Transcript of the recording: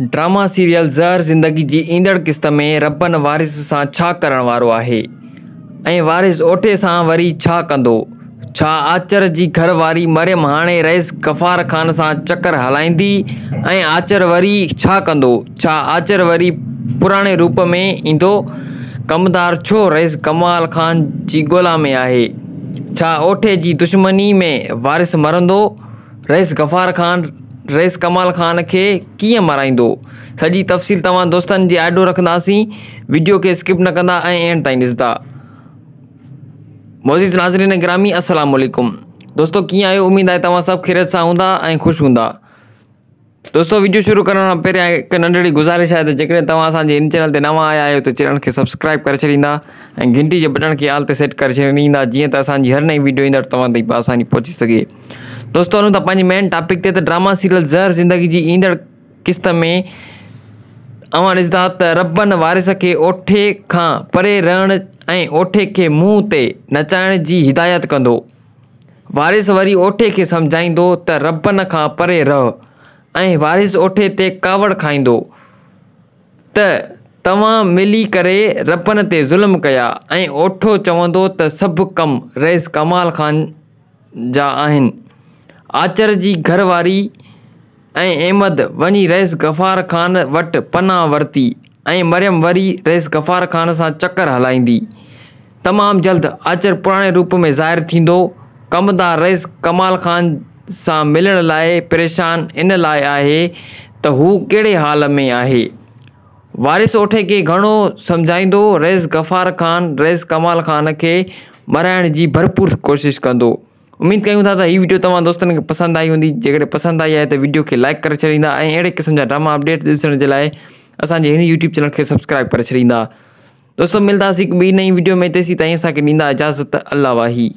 drama serial Zahar Zindagi जी ईंदड़ क़िस्त में रबन वारिस सां छा करण वारिस ओठे से वरी छा आचर जी घरवारी मरियम हाँ रईस गफ़ार ख़ान से चकर हलाईंदी आचर वरी छा आचर वरी पुराने रूप में इंदो कमदार छो रईस कमाल ख़ान की गोला में है ओठे की दुश्मनी में वारिस मरंदो रईस गफ़ार ख़ान ड्रेस कमाल ख़ान खे कीअं माराईंदो सॼी तफ़सील तुम दोस्तनि जे आइडो रखंदासीं वीडियो के स्किप न कंदा एंड ताईं ॾिसंदा मोज़िज़ नाज़रीन ग्रामी असलम दोस्तो कीअं आहियो उमेद आहे तव्हां सभु खिरत सां हूंदा ऐं ख़ुशि हूंदा वीडियो शुरू कर खां पहिरियां नंढड़ी गुज़ारिश है त जेकॾहिं तव्हां असांजे चैनल ते नवां आया आहियो त चैनल खे सब्सक्राइब करे छॾींदा ऐं घंटी जे बटण खे आल ते सेट करे छॾींदा जीअं त असांजी हर नई वीडियो ईंदड़ तव्हां आसानी पहुची सघे दोस्तों हलूं मेन टॉपिक ते ड्रामा तो सीरियल ज़हर ज़िंदगी जी ईंदड़ किस्त में अवां ॾिसंदा रबन वारिस के ओठे का परे रहण ओठे के मुँह ते नचाण की हिदायत कंदो वारिस वरी ओठे खे सम्झाईंदो त रबन का परे रहो वारिस ओठे ते कावड़ खाईंदो त तव्हां मिली करे रबन ते ज़ुल्म कया ऐं ओठो चवंदो त सभु कम रईस कमाल ख़ान जा आहिनि आचर की घरवारी ऐं वही रईस गफ़ार ख़ान वट पनाह वरती मरियम वरी रईस गफ़ार ख़ान से चक्कर हलाईंदी तमाम जल्द आचर पुराने रूप में ज़ाहिरु थींदो कमदार रईस कमाल ख़ान से मिलण लाइ परेशान इन लाइ आहे त हू कहिड़े हाल में आहे वारिस ओठे के घणो सम्झाईंदो रईस गफ़ार ख़ान रईस कमाल ख़ान के मराइण जी भरपूर कोशिश कंदो उम्मीद क्यों था हि वीडियो तुम दोस्त पसंद आई होंगी जेकॾहिं पसंद आई है तो वीडियो के लाइक कर छी अड़े क़िस्म जा ड्रामा अपडेट ॾिसण जे लाइ असांजे यूट्यूब चैनल के सब्सक्राइब कर छींदा दोस्तों मिलंदासीं बी नई वीडियो में तेसीं तीन असा इजाज़त अल्लाह वाही